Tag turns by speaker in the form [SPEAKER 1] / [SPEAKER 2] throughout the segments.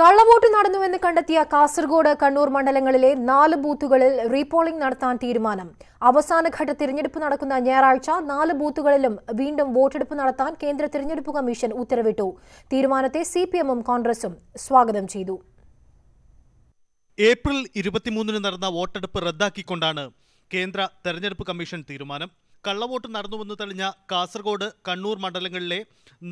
[SPEAKER 1] കള്ളവോട്ട് നടന്നുവെന്ന് കണ്ടെത്തിയ കാസർഗോഡ് കണ്ണൂർ മണ്ഡലങ്ങളിലെ നാല് ബൂത്തുകളിൽ റീപോളിംഗ് നടത്താൻ തീരുമാനം അവസാനഘട്ട തിരഞ്ഞെടുപ്പ് നടക്കുന്ന ഞായറാഴ്ച നാല് ബൂത്തുകളിലും വീണ്ടും വോട്ടെടുപ്പ് നടത്താൻ കേന്ദ്ര തിരഞ്ഞെടുപ്പ് കമ്മീഷൻ ഉത്തരവിട്ടു തീരുമാനത്തെ സിപിഎമ്മും കോൺഗ്രസും സ്വാഗതം ചെയ്തു
[SPEAKER 2] ഏപ്രിൽ ഇരുപത്തിമൂന്നിന് നടന്ന വോട്ടെടുപ്പ് റദ്ദാക്കിക്കൊണ്ടാണ് കേന്ദ്ര തെരഞ്ഞെടുപ്പ് കമ്മീഷൻ തീരുമാനം കള്ളവോട്ട് നടന്നുവെന്ന് തെളിഞ്ഞ കാസർഗോഡ് കണ്ണൂർ മണ്ഡലങ്ങളിലെ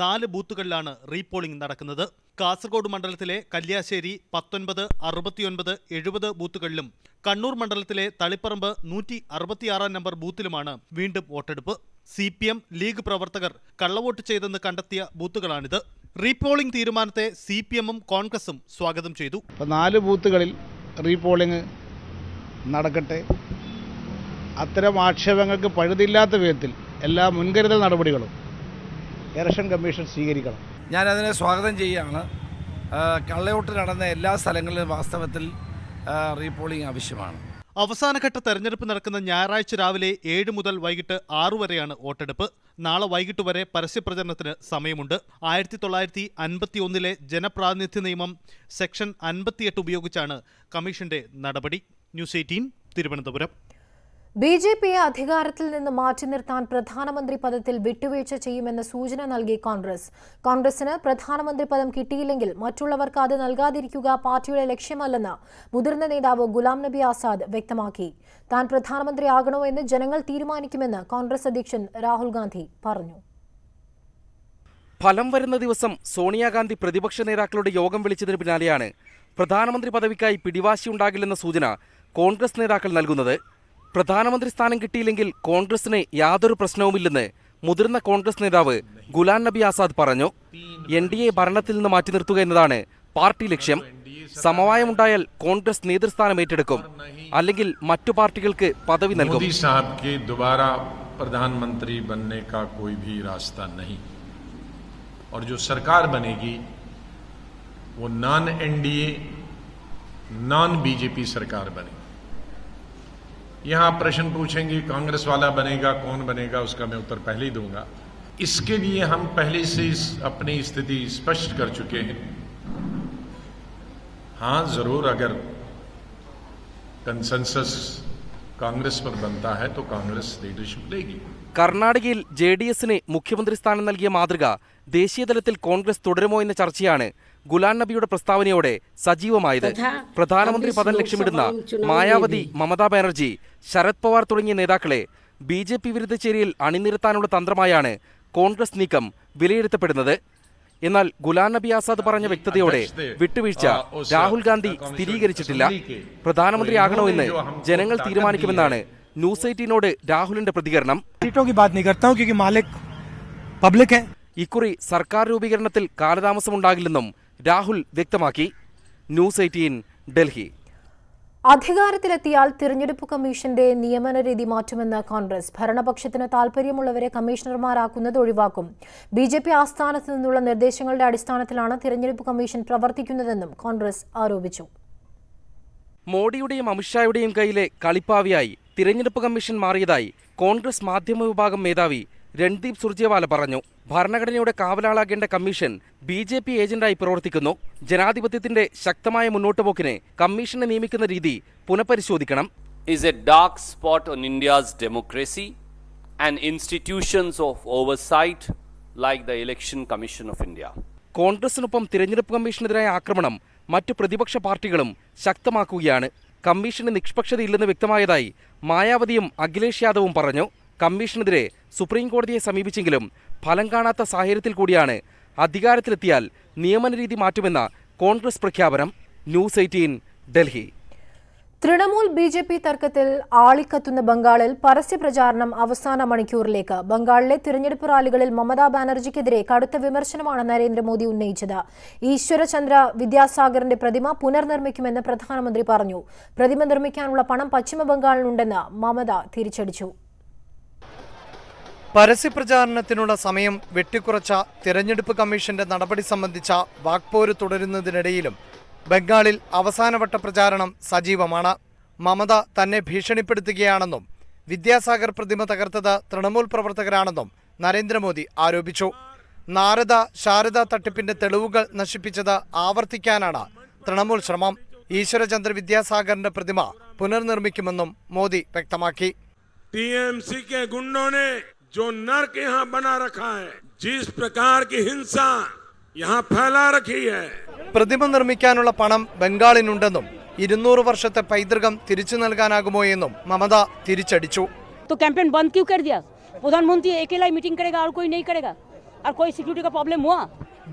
[SPEAKER 2] നാല് ബൂത്തുകളിലാണ് റീപോളിംഗ് നടക്കുന്നത് കാസർഗോഡ് മണ്ഡലത്തിലെ കല്യാശ്ശേരി പത്തൊൻപത് അറുപത്തിയൊൻപത് എഴുപത് ബൂത്തുകളിലും കണ്ണൂർ മണ്ഡലത്തിലെ തളിപ്പറമ്പ് നൂറ്റി അറുപത്തിയാറാം നമ്പർ ബൂത്തിലുമാണ് വീണ്ടും വോട്ടെടുപ്പ് സി പി എം ലീഗ് പ്രവർത്തകർ കള്ളവോട്ട് ചെയ്തെന്ന് കണ്ടെത്തിയ ബൂത്തുകളാണിത് റീപോളിംഗ് തീരുമാനത്തെ സി പി എമ്മും കോൺഗ്രസും സ്വാഗതം ചെയ്തു
[SPEAKER 3] നാല് ബൂത്തുകളിൽ റീപോളിംഗ് നടക്കട്ടെ അത്തരം ആക്ഷേപങ്ങൾക്ക് പഴുതില്ലാത്ത വിധത്തിൽ എല്ലാ മുൻകരുതൽ നടപടികളും ഇലക്ഷൻ കമ്മീഷൻ സ്വീകരിക്കണം
[SPEAKER 4] ഞാനതിനെ സ്വാഗതം ചെയ്യുകയാണ്
[SPEAKER 2] കള്ളയോട്ട് നടന്ന എല്ലാ സ്ഥലങ്ങളിലും വാസ്തവത്തിൽ റീപോളിംഗ് ആവശ്യമാണ് അവസാനഘട്ട തെരഞ്ഞെടുപ്പ് നടക്കുന്ന ഞായറാഴ്ച രാവിലെ ഏഴ് മുതൽ വൈകിട്ട് ആറു വരെയാണ് വോട്ടെടുപ്പ് നാളെ വൈകിട്ട് വരെ പരസ്യപ്രചരണത്തിന് സമയമുണ്ട് ആയിരത്തി തൊള്ളായിരത്തി അൻപത്തി ഒന്നിലെ ജനപ്രാതിനിധ്യ നിയമം സെക്ഷൻ അൻപത്തിയെട്ട് ഉപയോഗിച്ചാണ് കമ്മീഷന്റെ നടപടി news eighteen Thiruvananthapuram
[SPEAKER 1] B J പിയെ അധികാരത്തിൽ നിന്ന് മാറ്റി നിർത്താൻ പ്രധാനമന്ത്രി പദത്തിൽ വിട്ടുവീഴ്ച ചെയ്യുമെന്ന സൂചന നൽകി കോൺഗ്രസ് കോൺഗ്രസിന് പ്രധാനമന്ത്രി പദം കിട്ടിയില്ലെങ്കിൽ മറ്റുള്ളവർക്ക് അത് നൽകാതിരിക്കുക പാർട്ടിയുടെ ലക്ഷ്യമല്ലെന്ന് മുതിർന്ന നേതാവ് ഗുലാം നബി ആസാദ് വ്യക്തമാക്കി താൻ പ്രധാനമന്ത്രിയാകണോ എന്ന് ജനങ്ങൾ തീരുമാനിക്കുമെന്ന് കോൺഗ്രസ് അധ്യക്ഷൻ രാഹുൽ ഗാന്ധി പറഞ്ഞു
[SPEAKER 4] ഫലം വരുന്ന ദിവസം സോണിയാഗാന്ധി പ്രതിപക്ഷ നേതാക്കളുടെ യോഗം വിളിച്ചതിന് പിന്നാലെയാണ് പ്രധാനമന്ത്രി പദവിക്കായി പിടിവാശിയുണ്ടാകില്ലെന്ന സൂചന കോൺഗ്രസ് നേതാക്കൾ നൽകുന്നത് പ്രധാനമന്ത്രി സ്ഥാനം കിട്ടിയില്ലെങ്കിൽ കോൺഗ്രസിന് യാതൊരു പ്രശ്നവുമില്ലെന്ന് മുതിർന്ന കോൺഗ്രസ് നേതാവ് ഗുലാം നബി ആസാദ് പറഞ്ഞു എൻ ഡി എ ഭരണത്തിൽ നിന്ന് മാറ്റി നിർത്തുക എന്നതാണ് പാർട്ടി ലക്ഷ്യം സമവായമുണ്ടായാൽ കോൺഗ്രസ് നേതൃസ്ഥാനം ഏറ്റെടുക്കും അല്ലെങ്കിൽ മറ്റു പാർട്ടികൾക്ക് പദവി നൽകും
[SPEAKER 3] പ്രധാനമന്ത്രി ബനേ കാ ഭി രാസ്ത നഹി वो यहां प्रश्न पूछेंगे कांग्रेस वाला बनेगा कौन बनेगा उसका मैं उत्तर पहले ही दूंगा इसके लिए हम पहले से इस अपनी स्थिति स्पष्ट कर चुके हैं हां जरूर अगर कंसेंसस
[SPEAKER 4] कांग्रेस पर बनता है तो कांग्रेस लीडरशिप लेगी कर्नाटक जे डी मुख्यमंत्री स्थान नल्ग्रीय देशीय दल तलग्रस चर्चय ഗുലാം നബിയുടെ പ്രസ്താവനയോടെ സജീവമായത് പ്രധാനമന്ത്രി പദം ലക്ഷ്യമിടുന്ന മായാവതി മമതാ ബാനർജി ശരത് പവാർ തുടങ്ങിയ നേതാക്കളെ ബി ജെ പി വിരുദ്ധ ചേരിയിൽ അണിനിരത്താനുള്ള തന്ത്രമായാണ് കോൺഗ്രസ് നീക്കം വിലയിരുത്തപ്പെടുന്നത് എന്നാൽ ഗുലാം നബി ആസാദ് പറഞ്ഞ വ്യക്തതയോടെ വിട്ടുവീഴ്ച രാഹുൽ ഗാന്ധി സ്ഥിരീകരിച്ചിട്ടില്ല പ്രധാനമന്ത്രിയാകണോ എന്ന് ജനങ്ങൾ തീരുമാനിക്കുമെന്നാണ് ന്യൂസ് എയ്റ്റീനോട് രാഹുലിന്റെ പ്രതികരണം പബ്ലിക് ഇക്കുറി സർക്കാർ രൂപീകരണത്തിൽ കാലതാമസമുണ്ടാകില്ലെന്നും രാഹുൽ വ്യക്തമാക്കി ന്യൂസ് എയ്റ്റീൻ ഡൽഹി
[SPEAKER 1] അധികാരത്തിലെത്തിയാൽ തിരഞ്ഞെടുപ്പ് കമ്മീഷന്റെ നിയമന രീതി മാറ്റുമെന്ന് കോൺഗ്രസ് ഭരണപക്ഷത്തിന് താൽപര്യമുള്ളവരെ കമ്മീഷണർമാരാക്കുന്നത് ഒഴിവാക്കും ബി ജെ പി ആസ്ഥാനത്ത് നിന്നുള്ള നിർദ്ദേശങ്ങളുടെ അടിസ്ഥാനത്തിലാണ് തിരഞ്ഞെടുപ്പ് കമ്മീഷൻ പ്രവർത്തിക്കുന്നതെന്നും കോൺഗ്രസ് ആരോപിച്ചു
[SPEAKER 4] മോഡിയുടെയും അമിത്ഷായുടെയും കയ്യിലെ കളിപ്പാവിയായി തിരഞ്ഞെടുപ്പ് കമ്മീഷൻ മാറിയതായി കോൺഗ്രസ് മാധ്യമ വിഭാഗം മേധാവി രൺദീപ് സുർജേവാല പറഞ്ഞു ഭരണഘടനയുടെ കാവലാളാകേണ്ട കമ്മീഷൻ ബി ജെ പി ഏജന്റായി പ്രവർത്തിക്കുന്നു ജനാധിപത്യത്തിന്റെ ശക്തമായ മുന്നോട്ടുപോക്കിനെ കമ്മീഷനെ നിയമിക്കുന്ന രീതി പുനഃപരിശോധിക്കണം is a
[SPEAKER 5] dark spot on India's democracy and institutions of oversight like the Election Commission of India.
[SPEAKER 4] കോൺഗ്രസിനൊപ്പം തിരഞ്ഞെടുപ്പ് കമ്മീഷനെതിരായ ആക്രമണം മറ്റു പ്രതിപക്ഷ പാർട്ടികളും ശക്തമാക്കുകയാണ് കമ്മീഷന് നിഷ്പക്ഷതയില്ലെന്ന് വ്യക്തമായതായി മായാവതിയും അഖിലേഷ് യാദവും പറഞ്ഞു കമ്മീഷനെതിരെ സുപ്രീം കോടതിയെ സമീപിച്ചെങ്കിലും ഫലം കാണാത്ത സാഹചര്യത്തിൽ കൂടിയാണ് അധികാരത്തിലെത്തിയാൽ നിയമനരീതി മാറ്റുമെന്ന കോൺഗ്രസ് പ്രഖ്യാപനം news eighteen Delhi
[SPEAKER 1] Trinamool B J P തർക്കത്തിൽ ആളിക്കത്തുന്ന ബംഗാളിൽ പരസ്യപ്രചാരണം അവസാന മണിക്കൂറിലേക്ക് ബംഗാളിലെ തിരഞ്ഞെടുപ്പ് റാലികളിൽ മമതാ ബാനർജിക്കെതിരെ കടുത്ത വിമർശനമാണ് നരേന്ദ്രമോദി ഉന്നയിച്ചത് ഈശ്വരചന്ദ്ര വിദ്യാസാഗറിന്റെ പ്രതിമ പുനർനിർമ്മിക്കുമെന്ന് പ്രധാനമന്ത്രി പറഞ്ഞു പ്രതിമ നിർമ്മിക്കാനുള്ള പണം പശ്ചിമ മമത തിരിച്ചടിച്ചു
[SPEAKER 6] പരസ്യപ്രചാരണത്തിനുള്ള സമയം വെട്ടിക്കുറച്ച തിരഞ്ഞെടുപ്പ് കമ്മീഷന്റെ നടപടി സംബന്ധിച്ച വാക്പോര് തുടരുന്നതിനിടയിലും ബംഗാളിൽ അവസാനവട്ട പ്രചാരണം സജീവമാണ് മമത തന്നെ ഭീഷണിപ്പെടുത്തുകയാണെന്നും വിദ്യാസാഗർ പ്രതിമ തകർത്തത് തൃണമൂൽ പ്രവർത്തകരാണെന്നും നരേന്ദ്രമോദി ആരോപിച്ചു നാരദ ശാരദ തട്ടിപ്പിന്റെ തെളിവുകൾ നശിപ്പിച്ചത് ആവർത്തിക്കാനാണ് തൃണമൂൽ ശ്രമം ഈശ്വരചന്ദ്ര വിദ്യാസാഗറിന്റെ പ്രതിമ പുനർനിർമ്മിക്കുമെന്നും മോദി വ്യക്തമാക്കി
[SPEAKER 3] ടിഎംസി जो नर्क यहाँ बना रखा है जिस प्रकार की हिंसा यहाँ फैला रखी है
[SPEAKER 6] പ്രതിമ നിർമ്മിക്കാനുള്ള പണം ബംഗാളിനുണ്ടെന്നും ഇരുന്നൂറ് വർഷത്തെ പൈതൃകം തിരിച്ചു നൽകാനാകുമോ എന്നും മമത തിരിച്ചടിച്ചു
[SPEAKER 1] तो कैंपेन बंद क्यों कर दिया प्रधानमंत्री अकेला ही मीटिंग करेगा और कोई नहीं करेगा और कोई सिक्योरिटी का प्रॉब्लम हुआ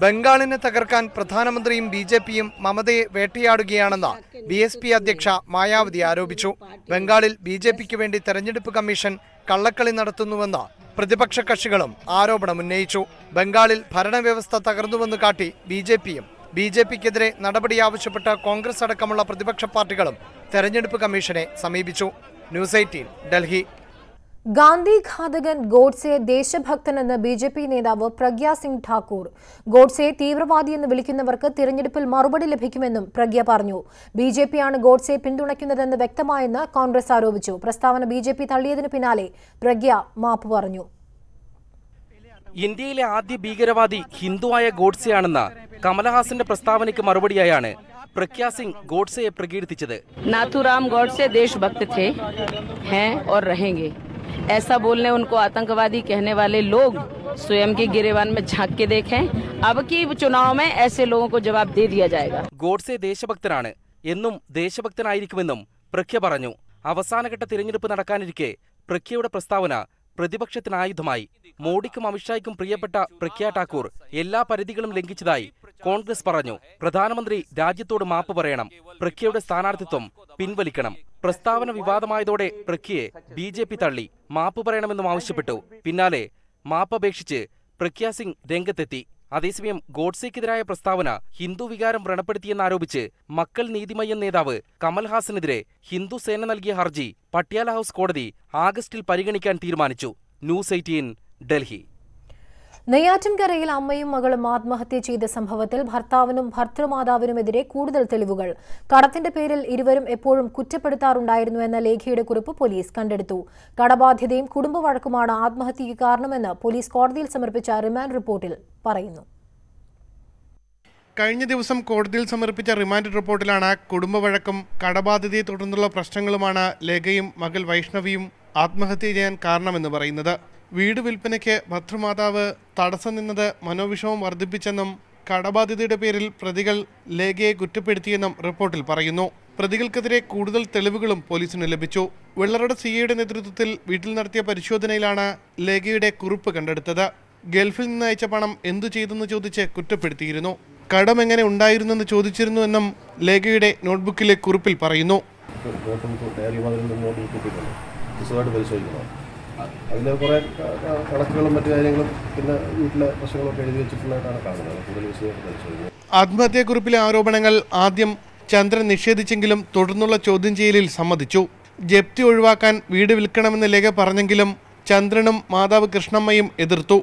[SPEAKER 6] ബംഗാളിനെ തകർക്കാൻ പ്രധാനമന്ത്രിയും ബി ജെ പിയും മമതയെ വേട്ടയാടുകയാണെന്ന് ബി എസ് പി അധ്യക്ഷ മായാവതി ആരോപിച്ചു ബംഗാളിൽ ബി ജെ പിക്ക് വേണ്ടി തെരഞ്ഞെടുപ്പ് കമ്മീഷൻ കള്ളക്കളി നടത്തുന്നുവെന്ന് പ്രതിപക്ഷ കക്ഷികളും ആരോപണമുന്നയിച്ചു ബംഗാളിൽ ഭരണവ്യവസ്ഥ തകർന്നുവെന്ന് കാട്ടി ബി ജെ പിയും ബി ജെ പിക്കെതിരെ നടപടി ആവശ്യപ്പെട്ട് കോൺഗ്രസ് അടക്കമുള്ള പ്രതിപക്ഷ പാർട്ടികളും തെരഞ്ഞെടുപ്പ് കമ്മീഷനെ സമീപിച്ചു ന്യൂസ് എയ്റ്റീൻ ഡൽഹി
[SPEAKER 1] ഗാന്ധി ഘാതകൻ ഗോഡ്സെ ദേശഭക്തനെന്ന് ബി ജെ പി നേതാവ് പ്രഗ്യ സിംഗ് ഠാക്കൂർ ഗോഡ്സെ തീവ്രവാദിയെന്ന് വിളിക്കുന്നവർക്ക് തിരഞ്ഞെടുപ്പിൽ മറുപടി ലഭിക്കുമെന്നും പ്രഗ്യ പറഞ്ഞു ബി ജെ പിയാണ് ഗോഡ്സെ പിന്തുണയ്ക്കുന്നതെന്ന് വ്യക്തമായെന്ന് കോൺഗ്രസ് ആരോപിച്ചു പ്രസ്താവന ബി ജെ പി തള്ളിയതിനു പിന്നാലെ പ്രഗ്യ മാപ്പ് പറഞ്ഞു
[SPEAKER 4] ഇന്ത്യയിലെ ആദ്യ ഭീകരവാദി ഹിന്ദുവായ ഗോഡ്സെയാണെന്ന കമലഹാസന്റെ പ്രസ്താവനയ്ക്ക് മറുപടിയായാണ് പ്രഖ്या सिंह गोडसे प्रकीर्तिचद नाथूराम गोडसे देशभक्त थे हैं और रहेंगे ऐसा बोलने उनको आतंकवादी कहने वाले लोग
[SPEAKER 1] स्वयं के गिरेवान में झांक के देखें अब की चुनाव में ऐसे लोगों को जवाब दे दिया जाएगा
[SPEAKER 4] ഗോഡ്സെ ദേശഭക്തനാണ് എന്നും ദേശഭക്തനായിരിക്കുമെന്നും പ്രഖ്യ പറഞ്ഞു അവസാനഘട്ട തിരഞ്ഞെടുപ്പ് നടക്കാനിരിക്കെ പ്രഖ്യയുടെ പ്രസ്താവന പ്രതിപക്ഷത്തിന് ആയുധമായി മോഡിക്കും അമിത്ഷായ്ക്കും പ്രിയപ്പെട്ട പ്രഖ്യാ ടാക്കൂർ എല്ലാ പരിധികളും ലംഘിച്ചതായി കോൺഗ്രസ് പറഞ്ഞു പ്രധാനമന്ത്രി രാജ്യത്തോട് മാപ്പ് പറയണം പ്രഖ്യയുടെ സ്ഥാനാർത്ഥിത്വം പിൻവലിക്കണം പ്രസ്താവന വിവാദമായതോടെ പ്രഖ്യയെ ബി ജെ പി തള്ളി മാപ്പ് പറയണമെന്നും ആവശ്യപ്പെട്ടു പിന്നാലെ മാപ്പ് പ്രഖ്യാ സിംഗ് രംഗത്തെത്തി അതേസമയം ഗോഡ്സെക്കെതിരായ പ്രസ്താവന ഹിന്ദു വികാരം വ്രണപ്പെടുത്തിയെന്നാരോപിച്ച് മക്കൾ നീതിമയ്യൻ നേതാവ് കമൽഹാസനെതിരെ ഹിന്ദു സേന നൽകിയ ഹർജി പട്യാല ഹൗസ് കോടതി ആഗസ്റ്റിൽ പരിഗണിക്കാൻ തീരുമാനിച്ചു ന്യൂസ് എയ്റ്റീൻ ഡൽഹി
[SPEAKER 1] നെയ്യാറ്റിൻകരയിൽ അമ്മയും മകളും ആത്മഹത്യ ചെയ്ത സംഭവത്തിൽ ഭർത്താവിനും ഭർത്തൃമാതാവിനുമെതിരെ കൂടുതൽ തെളിവുകൾ കടത്തിന്റെ പേരിൽ ഇരുവരും എപ്പോഴും കുറ്റപ്പെടുത്താറുണ്ടായിരുന്നു എന്ന ലേഖയുടെ കുറിപ്പ് പോലീസ് കണ്ടെടുത്തു കടബാധ്യതയും കുടുംബവഴക്കുമാണ് ആത്മഹത്യയ്ക്ക് കാരണമെന്ന് പോലീസ് കോടതിയിൽ സമർപ്പിച്ച റിമാൻഡ് റിപ്പോർട്ടിൽ പറയുന്നു
[SPEAKER 3] കഴിഞ്ഞ ദിവസം കോടതിയിൽ സമർപ്പിച്ച റിമാൻഡ് റിപ്പോർട്ടിലാണ് കുടുംബവഴക്കും കടബാധ്യതയെ തുടർന്നുള്ള പ്രശ്നങ്ങളുമാണ് ലേഖയും മകൾ വൈഷ്ണവിയും ആത്മഹത്യ ചെയ്യാൻ കാരണമെന്ന് പറയുന്നത് വീട് വിൽപ്പനയ്ക്ക് ഭർത്തൃമാതാവ് തടസ്സം നിന്നത് മനോവിഷമം വർദ്ധിപ്പിച്ചെന്നും കടബാധ്യതയുടെ പേരിൽ പ്രതികൾ ലേഖയെ കുറ്റപ്പെടുത്തിയെന്നും റിപ്പോർട്ടിൽ പറയുന്നു പ്രതികൾക്കെതിരെ കൂടുതൽ തെളിവുകളും പോലീസിന് ലഭിച്ചു വെള്ളറട സിഐയുടെ നേതൃത്വത്തിൽ വീട്ടിൽ നടത്തിയ പരിശോധനയിലാണ് ലേഖയുടെ കുറിപ്പ് കണ്ടെടുത്തത് ഗൾഫിൽ നിന്ന് അയച്ച പണം എന്തു ചെയ്തെന്ന് ചോദിച്ച് കുറ്റപ്പെടുത്തിയിരുന്നു കടം എങ്ങനെ ഉണ്ടായിരുന്നെന്ന് ചോദിച്ചിരുന്നു എന്നും ലേഖയുടെ നോട്ട്ബുക്കിലെ കുറിപ്പിൽ പറയുന്നു അതിൽ കുറേ കണക്കുകളും മറ്റു കാര്യങ്ങളും പിന്നെ വീട്ടിലെ പ്രശ്നങ്ങളൊക്കെ എഴുതി വെച്ചിട്ടുള്ളതായിട്ടാണ് കാണുന്നത് കൂടുതൽ വിശദമായിട്ട് പരിശോധിക്കുന്നത് ആത്മഹത്യക്കുറിപ്പിലെ ആരോപണങ്ങൾ ആദ്യം ചന്ദ്രൻ നിഷേധിച്ചെങ്കിലും തുടർന്നുള്ള ചോദ്യം ചെയ്യലിൽ സമ്മതിച്ചു ജപ്തി ഒഴിവാക്കാൻ വീട് വിൽക്കണമെന്ന് ലേഖ പറഞ്ഞെങ്കിലും ചന്ദ്രനും മാതാവ് കൃഷ്ണമ്മയും എതിർത്തു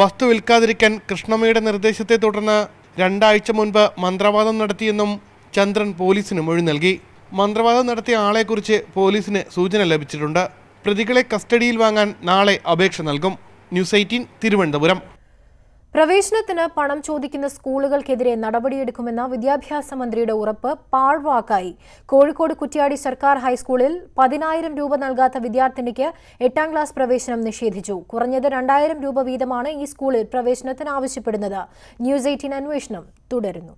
[SPEAKER 3] വസ്തു വിൽക്കാതിരിക്കാൻ കൃഷ്ണമ്മയുടെ നിർദ്ദേശത്തെ തുടർന്ന് രണ്ടാഴ്ച മുൻപ് മന്ത്രവാദം നടത്തിയെന്നും ചന്ദ്രൻ പോലീസിന് മൊഴി നൽകി മന്ത്രവാദം നടത്തിയ ആളെക്കുറിച്ച് പോലീസിന് സൂചന ലഭിച്ചിട്ടുണ്ട് പ്രതികളെ കസ്റ്റഡിയിൽ വാങ്ങാൻ നാളെ അപേക്ഷ നൽകും ന്യൂസ് എയ്റ്റീൻ തിരുവനന്തപുരം
[SPEAKER 1] പ്രവേശനത്തിന് പണം ചോദിക്കുന്ന സ്കൂളുകൾക്കെതിരെ നടപടിയെടുക്കുമെന്ന വിദ്യാഭ്യാസ മന്ത്രിയുടെ ഉറപ്പ് പാഴ്വാക്കായി കോഴിക്കോട് കുറ്റ്യാടി സർക്കാർ ഹൈസ്കൂളിൽ പതിനായിരം രൂപ നൽകാത്ത വിദ്യാർത്ഥിനിക്ക് എട്ടാം ക്ലാസ് പ്രവേശനം നിഷേധിച്ചു കുറഞ്ഞത് രണ്ടായിരം രൂപ വീതമാണ് ഈ സ്കൂളിൽ പ്രവേശനത്തിന് ആവശ്യപ്പെടുന്നത് ന്യൂസ് എയ്റ്റീൻ അന്വേഷണം തുടരുന്നു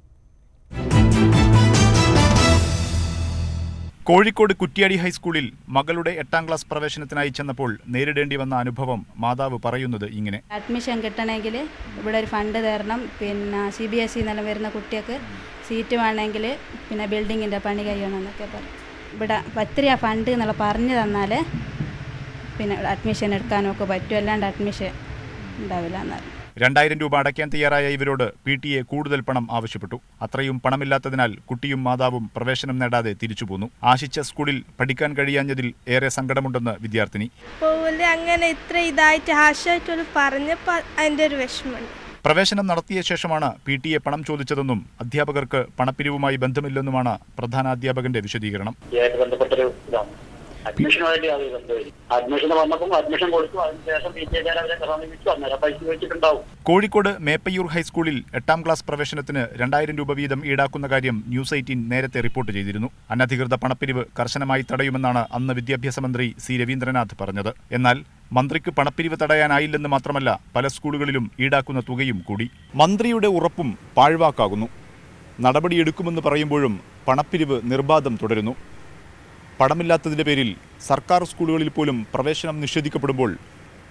[SPEAKER 2] കോഴിക്കോട് കുറ്റിയാടി ഹൈസ്കൂളിൽ മകളുടെ എട്ടാം ക്ലാസ് പ്രവേശനത്തിനായി ചെന്നപ്പോൾ നേരിടേണ്ടി വന്ന അനുഭവം മാതാവ് പറയുന്നത് ഇങ്ങനെ
[SPEAKER 1] അഡ്മിഷൻ കിട്ടണമെങ്കിൽ ഇവിടെ ഒരു ഫണ്ട് തരണം പിന്നെ സി ബി എസ് ഇ നിലം വരുന്ന കുട്ടികൾക്ക് സീറ്റ് വേണമെങ്കിൽ പിന്നെ ബിൽഡിങ്ങിൻ്റെ പണി കഴിയണമെന്നൊക്കെ പറയും ഇവിടെ ഒത്തിരിയാ ഫണ്ട് എന്നുള്ള പറഞ്ഞു തന്നാൽ പിന്നെ അഡ്മിഷൻ എടുക്കാനൊക്കെ പറ്റും അല്ലാണ്ട് അഡ്മിഷൻ ഉണ്ടാവില്ല എന്നാലും
[SPEAKER 2] രണ്ടായിരം രൂപ അടയ്ക്കാൻ തയ്യാറായ ഇവരോട് പി ടി എ കൂടുതൽ പണം ആവശ്യപ്പെട്ടു അത്രയും പണമില്ലാത്തതിനാൽ കുട്ടിയും മാതാവും പ്രവേശനം നേടാതെ തിരിച്ചു പോന്നു ആശിച്ച സ്കൂളിൽ പഠിക്കാൻ കഴിയാഞ്ഞതിൽ ഏറെ സങ്കടമുണ്ടെന്ന് വിദ്യാർത്ഥിനി
[SPEAKER 1] അങ്ങനെ ഇത്ര ഇതായിട്ട് ആശയത്തോട് ഒരു വിഷമമുണ്ട്
[SPEAKER 2] പ്രവേശനം നടത്തിയ ശേഷമാണ് പി ടി എ പണം ചോദിച്ചതെന്നും അധ്യാപകർക്ക് പണപ്പിരിവുമായി ബന്ധമില്ലെന്നുമാണ് അധ്യാപകന്റെ വിശദീകരണം വേണ്ടി യാതൊരു ബന്ധമില്ല അഡ്മിഷൻ വന്നപ്പോൾ അഡ്മിഷൻ കൊടുത്തു അതിനുശേഷം പി ടി എക്കാർ അവരെ സമീപിച്ചു അന്നേരം പൈസ ചോദിച്ചിട്ടുണ്ടാവും കോഴിക്കോട് മേപ്പയ്യൂർ ഹൈസ്കൂളിൽ എട്ടാം ക്ലാസ് പ്രവേശനത്തിന് രണ്ടായിരം രൂപ വീതം ഈടാക്കുന്ന കാര്യം ന്യൂസ് എയ്റ്റീൻ നേരത്തെ റിപ്പോർട്ട് ചെയ്തിരുന്നു അനധികൃത പണപ്പിരിവ് കർശനമായി തടയുമെന്നാണ് അന്ന് വിദ്യാഭ്യാസ മന്ത്രി സി രവീന്ദ്രനാഥ് പറഞ്ഞത് എന്നാൽ മന്ത്രിക്ക് പണപ്പിരിവ് തടയാനായില്ലെന്ന് മാത്രമല്ല പല സ്കൂളുകളിലും ഈടാക്കുന്ന തുകയും കൂടി മന്ത്രിയുടെ ഉറപ്പും പാഴ്വാക്കാകുന്നു നടപടിയെടുക്കുമെന്ന് പറയുമ്പോഴും പണപ്പിരിവ് നിർബാധം തുടരുന്നു പടമില്ലാത്തതിൻ്റെ പേരിൽ സർക്കാർ സ്കൂളുകളിൽ പോലും പ്രവേശനം നിഷേധിക്കപ്പെടുമ്പോൾ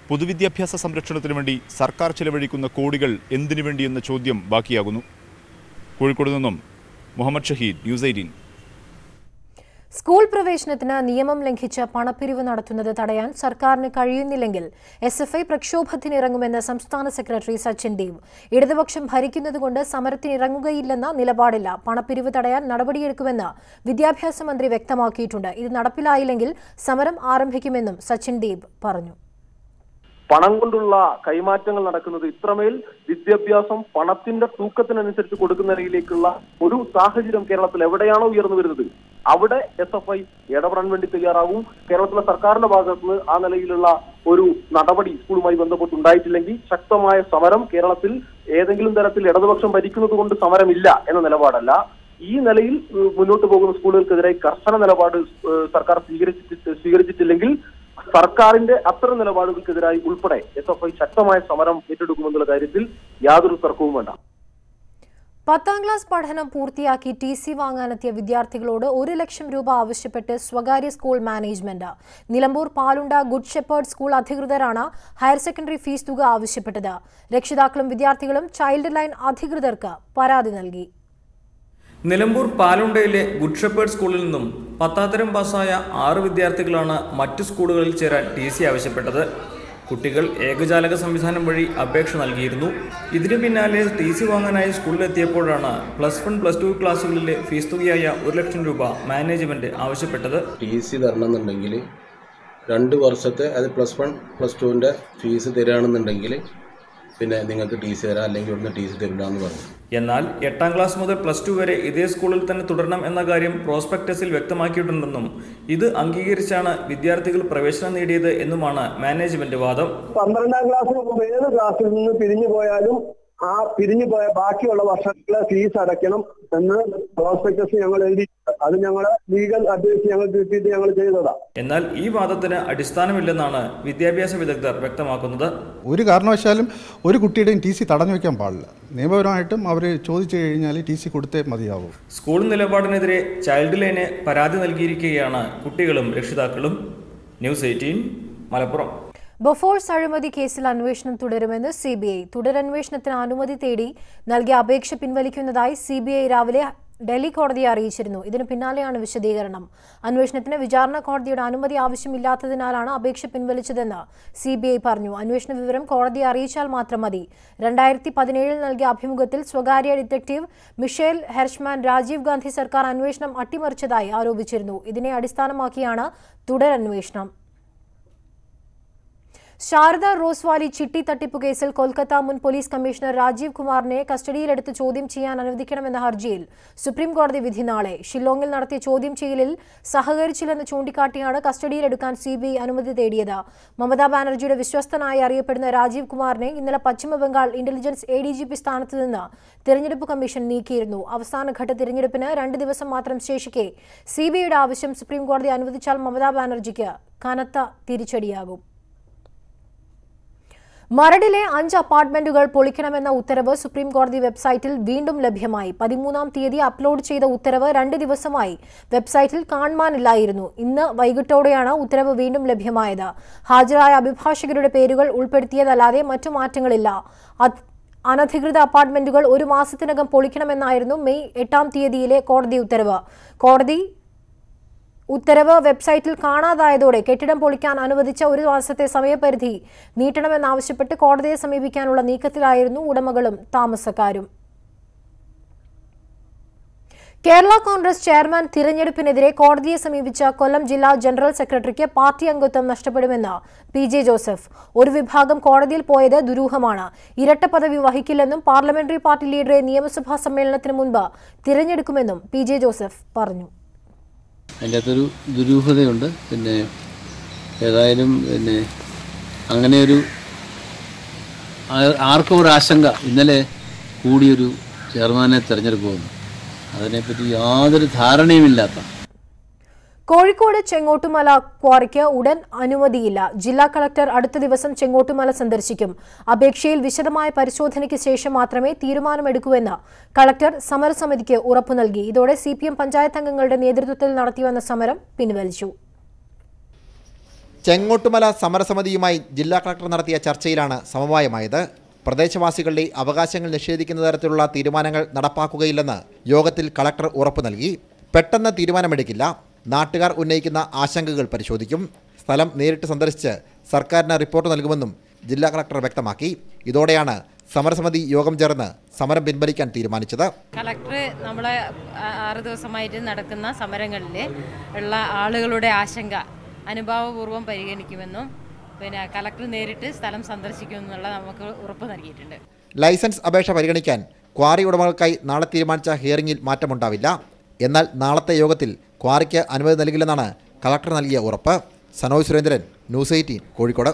[SPEAKER 2] പൊതുവിദ്യാഭ്യാസ സംരക്ഷണത്തിന് വേണ്ടി സർക്കാർ ചെലവഴിക്കുന്ന കോടികൾ എന്തിനു വേണ്ടിയെന്ന ചോദ്യം ബാക്കിയാകുന്നു കോഴിക്കോട് നിന്നും Muhammad Shaheed news eighteen
[SPEAKER 1] school പ്രവേശനത്തിന് നിയമം ലംഘിച്ച് പണപ്പിരിവ് നടത്തുന്നത് തടയാൻ സർക്കാരിന് കഴിയുന്നില്ലെങ്കിൽ എസ് എഫ് ഐ പ്രക്ഷോഭത്തിനിറങ്ങുമെന്ന് സംസ്ഥാന സെക്രട്ടറി സച്ചിൻ ദേവ് ഇടതുപക്ഷം ഭരിക്കുന്നതുകൊണ്ട് സമരത്തിനിറങ്ങുകയില്ലെന്ന നിലപാടില്ല പണപ്പിരിവ് തടയാൻ നടപടിയെടുക്കുമെന്ന് വിദ്യാഭ്യാസ മന്ത്രി വ്യക്തമാക്കിയിട്ടുണ്ട് ഇത് നടപ്പിലായില്ലെങ്കിൽ സമരം ആരംഭിക്കുമെന്നും സച്ചിൻ ദേവ് പറഞ്ഞു
[SPEAKER 3] പണം കൊണ്ടുള്ള കൈമാറ്റങ്ങൾ നടക്കുന്നത് ഇത്രമേൽ വിദ്യാഭ്യാസം പണത്തിന്റെ തൂക്കത്തിനനുസരിച്ച് കൊടുക്കുന്ന രീതിയിലേക്കുള്ള ഒരു
[SPEAKER 4] സാഹചര്യം കേരളത്തിൽ എവിടെയാണോ ഉയർന്നു വരുന്നത് അവിടെ എസ് എഫ് ഐ ഇടപെടാൻ വേണ്ടി തയ്യാറാകും കേരളത്തിലെ
[SPEAKER 3] സർക്കാരിന്റെ ഭാഗത്ത് നിന്ന് ആ നിലയിലുള്ള ഒരു നടപടി സ്കൂളുമായി ഉണ്ടായിട്ടില്ലെങ്കിൽ ശക്തമായ സമരം കേരളത്തിൽ ഏതെങ്കിലും തരത്തിൽ ഇടതുപക്ഷം ഭരിക്കുന്നത് കൊണ്ട് സമരമില്ല എന്ന നിലപാടല്ല
[SPEAKER 4] ഈ നിലയിൽ മുന്നോട്ട് പോകുന്ന സ്കൂളുകൾക്കെതിരെ കർശന നിലപാട് സർക്കാർ സ്വീകരിച്ചിട്ട് സ്വീകരിച്ചിട്ടില്ലെങ്കിൽ സർക്കാരിന്റെ അത്തരം നിലപാടുകൾക്കെതിരായി ഉൾപ്പെടെ എസ് എഫ് ഐ ശക്തമായ സമരം ഏറ്റെടുക്കുമെന്നുള്ള കാര്യത്തിൽ യാതൊരു തർക്കവും വേണ്ട
[SPEAKER 1] പത്താം ക്ലാസ് പഠനം പൂർത്തിയാക്കി ടി സി വാങ്ങാനെത്തിയ വിദ്യാർത്ഥികളോട് ഒരു ലക്ഷം രൂപ ആവശ്യപ്പെട്ട് സ്വകാര്യ school management Nilambur Palunda good shepherd school അധികൃതരാണ് ഹയർ സെക്കൻഡറി ഫീസ് തുക ആവശ്യപ്പെട്ടത് രക്ഷിതാക്കളും വിദ്യാർത്ഥികളും ചൈൽഡ് ലൈൻ അധികൃതർക്ക് പരാതി നൽകി
[SPEAKER 5] നിലമ്പൂർ പാലുണ്ടയിലെ ഗുഡ് ഷെപ്പേർഡ് സ്കൂളിൽ നിന്നും പത്താം തരം പാസ്സായ ആറ് വിദ്യാർത്ഥികളാണ് മറ്റു സ്കൂളുകളിൽ ചേരാൻ ടി ആവശ്യപ്പെട്ടത് കുട്ടികൾ ഏകജാലക സംവിധാനം വഴി അപേക്ഷ നൽകിയിരുന്നു ഇതിനു പിന്നാലെ ടി സി വാങ്ങാനായി സ്കൂളിലെത്തിയപ്പോഴാണ് പ്ലസ് വൺ പ്ലസ് ടു ക്ലാസ്സുകളിലെ
[SPEAKER 3] ഫീസ് തുകയായ ഒരു ലക്ഷം രൂപ മാനേജ്മെന്റ് ആവശ്യപ്പെട്ടത് ടി സി തരണമെന്നുണ്ടെങ്കിൽ രണ്ട് വർഷത്തെ അത് പ്ലസ് വൺ പ്ലസ് ടുവിൻ്റെ ഫീസ് തരികയാണെന്നുണ്ടെങ്കിൽ പിന്നെ നിങ്ങൾക്ക് ടി സി തരാം അല്ലെങ്കിൽ ഇവിടുന്ന് ടി സി തരില്ല എന്ന് പറഞ്ഞു എന്നാൽ എട്ടാം ക്ലാസ് മുതൽ പ്ലസ് ടു വരെ ഇതേ
[SPEAKER 5] സ്കൂളിൽ തന്നെ തുടരണം എന്ന കാര്യം പ്രോസ്പെക്ടസിൽ വ്യക്തമാക്കിയിട്ടുണ്ടെന്നും ഇത് അംഗീകരിച്ചാണ് വിദ്യാർത്ഥികൾ പ്രവേശനം നേടിയത് എന്നുമാണ് മാനേജ്മെന്റ് വാദം
[SPEAKER 3] പന്ത്രണ്ടാം ക്ലാസ് ഏത് ക്ലാസ്സിൽ നിന്ന്
[SPEAKER 5] പിരിഞ്ഞു പോയാലും ആ പിരിഞ്ഞു പോയ ബാക്കിയുള്ള വർഷങ്ങളെ ഫീസ് അടയ്ക്കണം എന്ന്
[SPEAKER 3] പ്രോസ്പെക്ടസ് ഞങ്ങൾ എഴുതി അത് ഞങ്ങൾ ലീഗൽ അഡ്വൈസ് ഞങ്ങൾ കിട്ടിയിട്ട് ഞങ്ങൾ ചെയ്തതാ
[SPEAKER 5] എന്നാൽ ഈ വാദത്തിന് അടിസ്ഥാനമില്ലെന്നാണ് വിദ്യാഭ്യാസ വിദഗ്ധർ വ്യക്തമാക്കുന്നത്
[SPEAKER 3] ഒരു കാരണവശാലും ഒരു കുട്ടിയുടെയും ടി സി തടഞ്ഞു വെക്കാൻ പാടില്ല നിയമപരമായിട്ടും അവർ ചോദിച്ചു കഴിഞ്ഞാൽ ടി സി കൊടുത്തേ മതിയാവും
[SPEAKER 5] സ്കൂൾ നിലപാടിനെതിരെ ചൈൽഡ് ലൈന് പരാതി നൽകിയിരിക്കുകയാണ് കുട്ടികളും രക്ഷിതാക്കളും ന്യൂസ് എയ്റ്റീൻ മലപ്പുറം
[SPEAKER 1] ബൊഫോഴ്സ് അഴിമതി കേസിൽ അന്വേഷണം തുടരുമെന്ന് സി ബി ഐ തുടരന്വേഷണത്തിന് അനുമതി തേടി നൽകിയ അപേക്ഷ പിൻവലിക്കുന്നതായി സി ബി ഐ രാവിലെ ഡൽഹി കോടതിയെ അറിയിച്ചിരുന്നു ഇതിന് പിന്നാലെയാണ് വിശദീകരണം അന്വേഷണത്തിന് വിചാരണ കോടതിയുടെ അനുമതി ആവശ്യമില്ലാത്തതിനാലാണ് അപേക്ഷ പിൻവലിച്ചതെന്ന് സി ബി ഐ പറഞ്ഞു അന്വേഷണ വിവരം കോടതിയെ അറിയിച്ചാൽ മാത്രം മതി രണ്ടായിരത്തി പതിനേഴിൽ നൽകിയ അഭിമുഖത്തിൽ സ്വകാര്യ detective Michael Hershman Rajiv Gandhi സർക്കാർ അന്വേഷണം അട്ടിമറിച്ചതായി ആരോപിച്ചിരുന്നു ഇതിനെ അടിസ്ഥാനമാക്കിയാണ് തുടരന്വേഷണം ശാരദ റോസ്വാലി ചിട്ടി തട്ടിപ്പ് കേസിൽ കൊൽക്കത്ത മുൻ പോലീസ് കമ്മീഷണർ രാജീവ് കുമാറിനെ കസ്റ്റഡിയിലെടുത്ത് ചോദ്യം ചെയ്യാൻ അനുവദിക്കണമെന്ന ഹർജിയിൽ സുപ്രീം കോടതി വിധി നാളെ ഷില്ലോങ്ങിൽ നടത്തിയ ചോദ്യം ചെയ്യലിൽ സഹകരിച്ചില്ലെന്ന് ചൂണ്ടിക്കാട്ടിയാണ് കസ്റ്റഡിയിലെടുക്കാൻ സിബിഐ അനുമതി തേടിയത് മമതാ ബാനർജിയുടെ വിശ്വസ്തനായി അറിയപ്പെടുന്ന രാജീവ് കുമാറിനെ ഇന്നലെ പശ്ചിമബംഗാൾ intelligence A D G P സ്ഥാനത്ത് നിന്ന് തിരഞ്ഞെടുപ്പ് കമ്മീഷൻ നീക്കിയിരുന്നു അവസാനഘട്ട തിരഞ്ഞെടുപ്പിന് രണ്ട് ദിവസം മാത്രം ശേഷിക്കെ സിബിഐയുടെ ആവശ്യം സുപ്രീം കോടതി അനുവദിച്ചാൽ മമതാ ബാനർജിക്ക് കനത്ത തിരിച്ചടിയാകും മരടിലെ അഞ്ച് അപ്പാർട്ട്മെന്റുകൾ പൊളിക്കണമെന്ന ഉത്തരവ് സുപ്രീംകോടതി വെബ്സൈറ്റിൽ വീണ്ടും ലഭ്യമായി പതിമൂന്നാം തീയതി അപ്ലോഡ് ചെയ്ത ഉത്തരവ് രണ്ട് ദിവസമായി വെബ്സൈറ്റിൽ കാണുവാനില്ലായിരുന്നു ഇന്ന് വൈകിട്ടോടെയാണ് ഉത്തരവ് വീണ്ടും ലഭ്യമായത് ഹാജരായ അഭിഭാഷകരുടെ പേരുകൾ ഉൾപ്പെടുത്തിയതല്ലാതെ മറ്റു മാറ്റങ്ങളില്ല അനധികൃത അപ്പാർട്ട്മെന്റുകൾ ഒരു മാസത്തിനകം പൊളിക്കണമെന്നായിരുന്നു മെയ് എട്ടാം തീയതിയിലെ കോടതി ഉത്തരവ് കോടതി ഉത്തരവ് വെബ്സൈറ്റിൽ കാണാതായതോടെ കെട്ടിടം പൊളിക്കാൻ അനുവദിച്ച ഒരു മാസത്തെ സമയപരിധി നീട്ടണമെന്നാവശ്യപ്പെട്ട് കോടതിയെ സമീപിക്കാനുള്ള നീക്കത്തിലായിരുന്നു ഉടമകളും താമസക്കാരും കേരള കോൺഗ്രസ് ചെയർമാൻ തിരഞ്ഞെടുപ്പിനെതിരെ കോടതിയെ സമീപിച്ച കൊല്ലം ജില്ലാ ജനറൽ സെക്രട്ടറിക്ക് പാർട്ടി അംഗത്വം നഷ്ടപ്പെടുമെന്ന് പി ജെ ജോസഫ് ഒരു വിഭാഗം കോടതിയിൽ പോയത് ദുരൂഹമാണ് ഇരട്ട പദവി വഹിക്കില്ലെന്നും പാർലമെന്ററി പാർട്ടി ലീഡറെ നിയമസഭാ സമ്മേളനത്തിന് മുൻപ് തിരഞ്ഞെടുക്കുമെന്നും പി ജെ ജോസഫ് പറഞ്ഞു
[SPEAKER 3] അതിൻ്റെ അകത്തൊരു ദുരൂഹതയുണ്ട് പിന്നെ ഏതായാലും പിന്നെ അങ്ങനെ ഒരു ആർക്കും ഒരു ആശങ്ക ഇന്നലെ കൂടിയൊരു ചെയർമാനെ തിരഞ്ഞെടുക്കുമെന്ന് അതിനെപ്പറ്റി യാതൊരു ധാരണയുമില്ലാത്ത
[SPEAKER 1] കോഴിക്കോട് ചെങ്ങോട്ടുമല ക്വാറിക്ക് ഉടൻ അനുമതിയില്ല ജില്ലാ കളക്ടർ അടുത്ത ദിവസം ചെങ്ങോട്ടുമല സന്ദർശിക്കും അപേക്ഷയിൽ വിശദമായ പരിശോധനയ്ക്ക് ശേഷം മാത്രമേ തീരുമാനമെടുക്കൂവെന്ന് കളക്ടർ സമരസമിതിക്ക് ഉറപ്പു നൽകി ഇതോടെ സി പി എം പഞ്ചായത്ത് അംഗങ്ങളുടെ നേതൃത്വത്തിൽ നടത്തിവന്ന സമരം പിൻവലിച്ചു
[SPEAKER 4] ചെങ്ങോട്ടുമല സമരസമിതിയുമായി ജില്ലാ കളക്ടർ നടത്തിയ ചർച്ചയിലാണ് സമവായമായത് പ്രദേശവാസികളുടെ അവകാശങ്ങൾ നിഷേധിക്കുന്ന തരത്തിലുള്ള തീരുമാനങ്ങൾ നടപ്പാക്കുകയില്ലെന്ന് യോഗത്തിൽ കളക്ടർ ഉറപ്പു നൽകി പെട്ടെന്ന് തീരുമാനമെടുക്കില്ല നാട്ടുകാർ ഉന്നയിക്കുന്ന ആശങ്കകൾ പരിശോധിക്കും സ്ഥലം നേരിട്ട് സന്ദർശിച്ച് സർക്കാരിന് റിപ്പോർട്ട് നൽകുമെന്നും ജില്ലാ കളക്ടർ വ്യക്തമാക്കി ഇതോടെയാണ് സമരസമിതി യോഗം ചേർന്ന് സമരം പിൻവലിക്കാൻ തീരുമാനിച്ചത്
[SPEAKER 1] കളക്ടർ നമ്മളെ ആറ് ദിവസമായിട്ട് നടക്കുന്ന സമരങ്ങളിൽ ഉള്ള ആളുകളുടെ ആശങ്ക അനുഭാവപൂർവ്വം പരിഗണിക്കുമെന്നും പിന്നെ കളക്ടർ നേരിട്ട് സ്ഥലം സന്ദർശിക്കുമെന്നുള്ള നമുക്ക് ഉറപ്പ് നൽകിയിട്ടുണ്ട്
[SPEAKER 4] ലൈസൻസ് അപേക്ഷ പരിഗണിക്കാൻ ക്വാറി ഉടമകൾക്കായി നാളെ തീരുമാനിച്ച ഹിയറിംഗിൽ മാറ്റമുണ്ടാവില്ല എന്നാൽ നാളത്തെ യോഗത്തിൽ ക്വാറിക്ക് അനുമതി നൽകില്ലെന്നാണ് കളക്ടർ നൽകിയ ഉറപ്പ് സനോജ് സുരേന്ദ്രൻ ന്യൂസ് എയ്റ്റീൻ കോഴിക്കോട്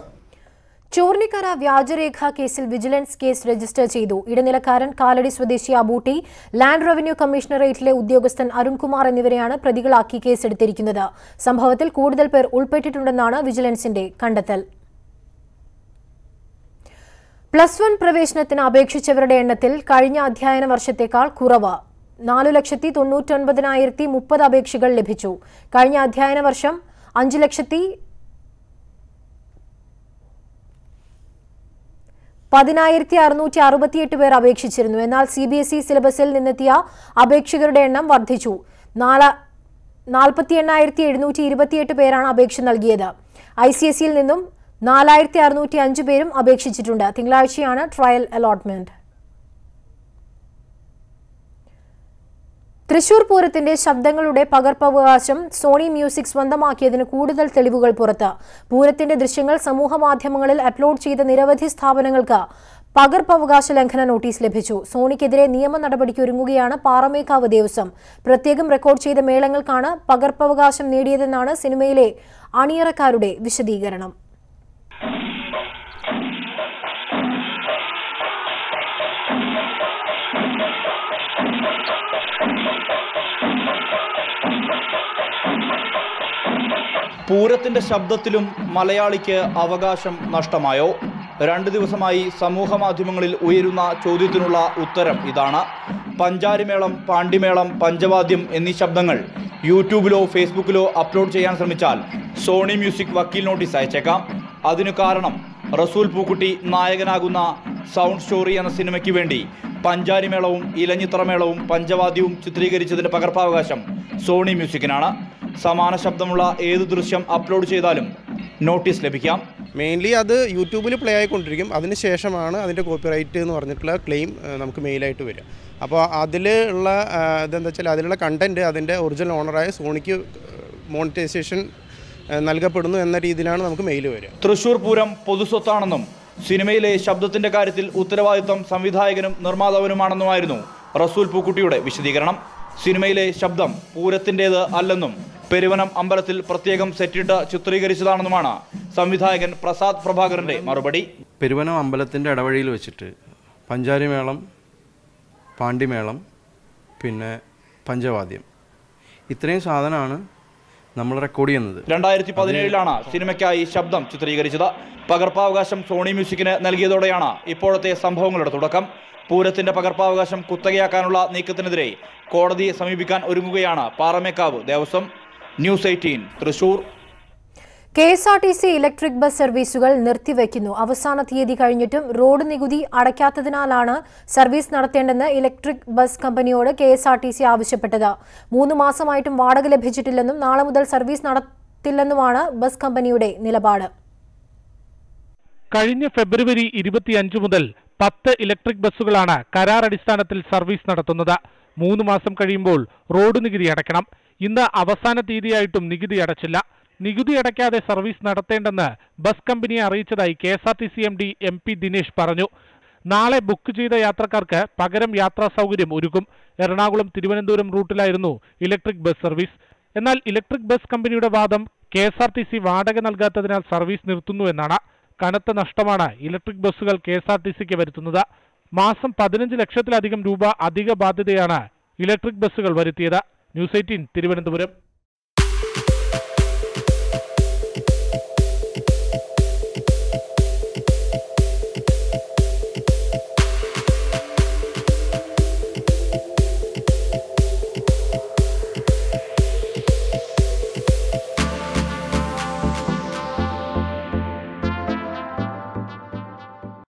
[SPEAKER 1] ചൂർണിക്കര വ്യാജരേഖ കേസിൽ വിജിലൻസ് കേസ് രജിസ്റ്റർ ചെയ്തു ഇടനിലക്കാരൻ കാലടി സ്വദേശി അബൂട്ടി ലാൻഡ് റവന്യൂ കമ്മീഷണറേറ്റിലെ ഉദ്യോഗസ്ഥൻ അരുൺകുമാർ എന്നിവരെയാണ് പ്രതികളാക്കി കേസെടുത്തിരിക്കുന്നത് സംഭവത്തിൽ കൂടുതൽ പേർ ഉൾപ്പെട്ടിട്ടുണ്ടെന്നാണ് വിജിലൻസിന്റെ കണ്ടെത്തൽ പ്ലസ് വൺ പ്രവേശനത്തിന് അപേക്ഷിച്ചവരുടെ എണ്ണത്തിൽ കഴിഞ്ഞ അധ്യയന വർഷത്തേക്കാൾ കുറവ് നാലു ലക്ഷത്തി തൊണ്ണൂറ്റൊൻപതിനായിരത്തി മുപ്പത് അപേക്ഷകൾ ലഭിച്ചു കഴിഞ്ഞ അധ്യയന വർഷം അഞ്ച് ലക്ഷത്തി പതിനായിരത്തി അറുന്നൂറ്റി അറുപത്തിയെട്ട് പേർ അപേക്ഷിച്ചിരുന്നു എന്നാൽ സി ബി എസ് ഇ സിലബസിൽ നിന്നെത്തിയ അപേക്ഷകരുടെ എണ്ണം വർദ്ധിച്ചു നാൽപ്പത്തി എണ്ണായിരത്തി എഴുന്നൂറ്റി ഇരുപത്തിയെട്ട് പേരാണ് അപേക്ഷ നൽകിയത് ഐ സി എസ് സിയിൽ നിന്നും നാലായിരത്തി അറുന്നൂറ്റി അഞ്ച് പേരും അപേക്ഷിച്ചിട്ടുണ്ട് തിങ്കളാഴ്ചയാണ് ട്രയൽ അലോട്ട്മെന്റ് തൃശൂർ പൂരത്തിന്റെ ശബ്ദങ്ങളുടെ പകർപ്പവകാശം സോണി മ്യൂസിക് സ്വന്തമാക്കിയതിന് കൂടുതൽ തെളിവുകൾ പുറത്ത് പൂരത്തിന്റെ ദൃശ്യങ്ങൾ സമൂഹ മാധ്യമങ്ങളിൽ അപ്ലോഡ് ചെയ്ത നിരവധി സ്ഥാപനങ്ങൾക്ക് പകർപ്പവകാശ ലംഘന നോട്ടീസ് ലഭിച്ചു സോണിക്കെതിരെ നിയമ നടപടിക്ക് ഒരുങ്ങുകയാണ് പാറമേക്കാവ് ദേവസ്വം പ്രത്യേകം റെക്കോർഡ് ചെയ്ത മേളങ്ങൾക്കാണ് പകർപ്പവകാശം നേടിയതെന്നാണ് സിനിമയിലെ അണിയറക്കാരുടെ വിശദീകരണം
[SPEAKER 5] പൂരത്തിൻ്റെ ശബ്ദത്തിലും മലയാളിക്ക് അവകാശം നഷ്ടമായോ രണ്ട് ദിവസമായി സമൂഹ മാധ്യമങ്ങളിൽ ഉയരുന്ന ചോദ്യത്തിനുള്ള ഉത്തരം ഇതാണ് പഞ്ചാരിമേളം പാണ്ടിമേളം പഞ്ചവാദ്യം എന്നീ ശബ്ദങ്ങൾ യൂട്യൂബിലോ ഫേസ്ബുക്കിലോ അപ്ലോഡ് ചെയ്യാൻ ശ്രമിച്ചാൽ സോണി മ്യൂസിക് വക്കീൽ നോട്ടീസ് അയച്ചേക്കാം അതിനു കാരണം റസൂൽ പൂക്കുട്ടി നായകനാകുന്ന സൗണ്ട് സ്റ്റോറി എന്ന സിനിമയ്ക്ക് വേണ്ടി പഞ്ചാരിമേളവും ഇലഞ്ഞിത്തറമേളവും പഞ്ചവാദ്യവും ചിത്രീകരിച്ചതിൻ്റെ പകർപ്പവകാശം സോണി മ്യൂസിക്കിനാണ് സമാന ശബ്ദമുള്ള ഏത് ദൃശ്യം അപ്ലോഡ് ചെയ്താലും നോട്ടീസ് ലഭിക്കാം മെയിൻലി
[SPEAKER 6] അത് യൂട്യൂബിൽ പ്ലേ ആയിക്കൊണ്ടിരിക്കും അതിന് ശേഷമാണ് അതിൻ്റെ കോപ്പിറൈറ്റ് എന്ന് പറഞ്ഞിട്ടുള്ള ക്ലെയിം നമുക്ക് മെയിലായിട്ട് വരിക അപ്പോൾ അതിൽ ഉള്ള ഇതെന്താ വെച്ചാൽ അതിലുള്ള കണ്ടൻറ്റ് അതിൻ്റെ ഒറിജിനൽ ഓണറായ സോണിക്ക് മോണിറ്റൈസേഷൻ നൽകപ്പെടുന്നു എന്ന
[SPEAKER 5] രീതിയിലാണ് നമുക്ക് മെയിൽ വരിക തൃശൂർ പൂരം പൊതുസ്വത്താണെന്നും സിനിമയിലെ ശബ്ദത്തിന്റെ കാര്യത്തിൽ ഉത്തരവാദിത്തം സംവിധായകനും നിർമ്മാതാവിനുമാണെന്നുമായിരുന്നു റസൂൽ പൂക്കുട്ടിയുടെ വിശദീകരണം സിനിമയിലെ ശബ്ദം പൂരത്തിൻ്റേത് അല്ലെന്നും പെരുവനം അമ്പലത്തിൽ പ്രത്യേകം സെറ്റിട്ട് ചിത്രീകരിച്ചതാണെന്നുമാണ് സംവിധായകൻ പ്രസാദ് പ്രഭാകരന്റെ മറുപടി
[SPEAKER 4] പെരുവനം അമ്പലത്തിൻ്റെ ഇടവഴിയിൽ വെച്ചിട്ട് പഞ്ചാരിമേളം പാണ്ടിമേളം പിന്നെ പഞ്ചവാദ്യം ഇത്രയും സാധനമാണ് നമ്മൾ റെക്കോർഡ് ചെയ്യുന്നത് രണ്ടായിരത്തി പതിനേഴിലാണ്
[SPEAKER 5] സിനിമയ്ക്കായി ശബ്ദം ചിത്രീകരിച്ചത് പകർപ്പാവകാശം സോണി മ്യൂസിക്കിന് നൽകിയതോടെയാണ് ഇപ്പോഴത്തെ സംഭവങ്ങളുടെ തുടക്കം പൂരത്തിന്റെ പകർപ്പാവകാശം കുത്തകയാക്കാനുള്ള നീക്കത്തിനെതിരെ കോടതിയെ സമീപിക്കാൻ ഒരുങ്ങുകയാണ് Paramekkavu Devaswom news eighteen Thrissur
[SPEAKER 1] K S R T C electric bus സർവീസുകൾ നിർത്തിവെക്കുന്നു അവസാന തീയതി കഴിഞ്ഞിട്ടും റോഡ് നികുതി അടയ്ക്കാത്തതിനാലാണ് സർവീസ് നടത്തേണ്ടെന്ന് ഇലക്ട്രിക് ബസ് കമ്പനിയോട് K S R T C ആവശ്യപ്പെട്ടത് മൂന്ന് മാസമായിട്ടും വാടക ലഭിച്ചിട്ടില്ലെന്നും നാളെ മുതൽ സർവീസ് നടത്തില്ലെന്നുമാണ് ബസ് കമ്പനിയുടെ നിലപാട്
[SPEAKER 3] കഴിഞ്ഞ ഫെബ്രുവരി ഇരുപത്തിയഞ്ച് മുതൽ പത്ത് ഇലക്ട്രിക് ബസ്സുകളാണ് കരാർ അടിസ്ഥാനത്തിൽ സർവീസ് നടത്തുന്നത് മൂന്ന് മാസം കഴിയുമ്പോൾ റോഡ് നികുതി അടയ്ക്കണം ഇന്ന് അവസാന തീയതിയായിട്ടും നികുതി അടച്ചില്ല നികുതി അടയ്ക്കാതെ സർവീസ് നടത്തേണ്ടെന്ന് ബസ് കമ്പനിയെ അറിയിച്ചതായി K S R T C M D M P Dinesh പറഞ്ഞു നാളെ ബുക്ക് ചെയ്ത യാത്രക്കാർക്ക് പകരം യാത്രാ സൗകര്യം ഒരുക്കും എറണാകുളം തിരുവനന്തപുരം റൂട്ടിലായിരുന്നു ഇലക്ട്രിക് ബസ് സർവീസ് എന്നാൽ ഇലക്ട്രിക് ബസ് കമ്പനിയുടെ വാദം K S R T C വാടക നൽകാത്തതിനാൽ സർവീസ് എന്നാണ് കനത്ത നഷ്ടമാണ് ഇലക്ട്രിക് ബസ്സുകൾ കെ എസ് ആർ ടി സിക്ക് വരുത്തുന്നത് മാസം പതിനഞ്ച് ലക്ഷത്തിലധികം രൂപ അധിക ബാധ്യതയാണ് ഇലക്ട്രിക് ബസ്സുകൾ വരുത്തിയത് ന്യൂസ് എയ്റ്റീൻ തിരുവനന്തപുരം